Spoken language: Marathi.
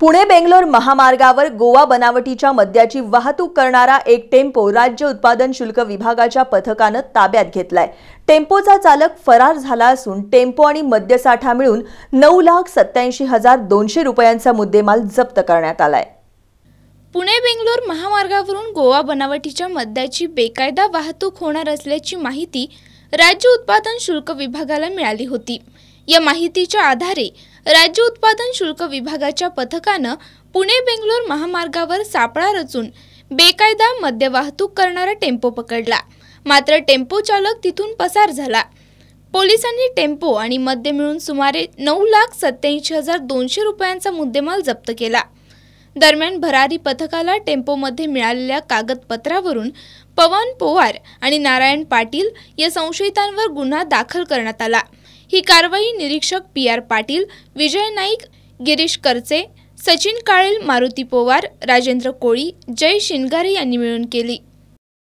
पुणे बेंगलोर महामार्गावर गोवा बनावटीच्या मद्याची वाहतूक करणारा एक टेम्पो राज्य उत्पादन शुल्क विभागाच्या पथकानं ताब्यात घेतलाय टेम्पोचा चालक फरार झाला असून टेम्पो आणि मद्यसाठा मिळून नऊ लाख सत्याऐंशी हजार दोनशे रुपयांचा मुद्देमाल जप्त करण्यात आलाय पुणे बेंगलोर महामार्गावरून गोवा बनावटीच्या मद्याची बेकायदा वाहतूक होणार असल्याची माहिती राज्य उत्पादन शुल्क विभागाला मिळाली होती या माहितीच्या आधारे राज्य उत्पादन शुल्क विभागाच्या पथकानं पुणे बेंगलोर महामार्गावर सापळा रचून बेकायदा मद्य वाहतूक करणारा टेम्पो पकडला मात्र टेम्पो चालक तिथून पसार झाला पोलिसांनी टेम्पो आणि मद्य मिळून सुमारे नऊ लाख सत्त्याऐंशी हजार दोनशे रुपयांचा मुद्देमाल जप्त केला दरम्यान भरारी पथकाला टेम्पोमध्ये मिळालेल्या कागदपत्रावरून पवन पोवार आणि नारायण पाटील या संशयितांवर गुन्हा दाखल करण्यात आला ही कारवाई निरीक्षक पी आर पाटील विजय नाईक गिरीश करचे सचिन काळेल मारुती पोवार राजेंद्र कोळी जय शिनगारे यांनी मिळून केली